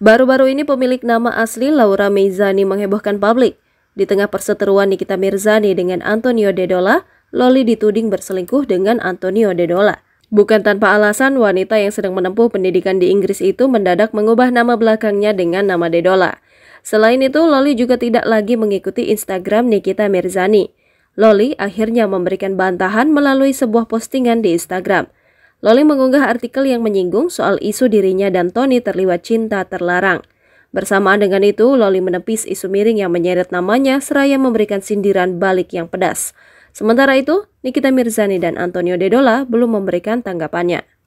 Baru-baru ini pemilik nama asli Laura Meizani menghebohkan publik. Di tengah perseteruan Nikita Mirzani dengan Antonio Dedola, Loli dituding berselingkuh dengan Antonio Dedola. Bukan tanpa alasan, wanita yang sedang menempuh pendidikan di Inggris itu mendadak mengubah nama belakangnya dengan nama Dedola. Selain itu, Loli juga tidak lagi mengikuti Instagram Nikita Mirzani. Loli akhirnya memberikan bantahan melalui sebuah postingan di Instagram – Loli mengunggah artikel yang menyinggung soal isu dirinya dan Tony terlibat cinta terlarang. Bersamaan dengan itu, Loli menepis isu miring yang menyeret namanya seraya memberikan sindiran balik yang pedas. Sementara itu, Nikita Mirzani dan Antonio Dedola belum memberikan tanggapannya.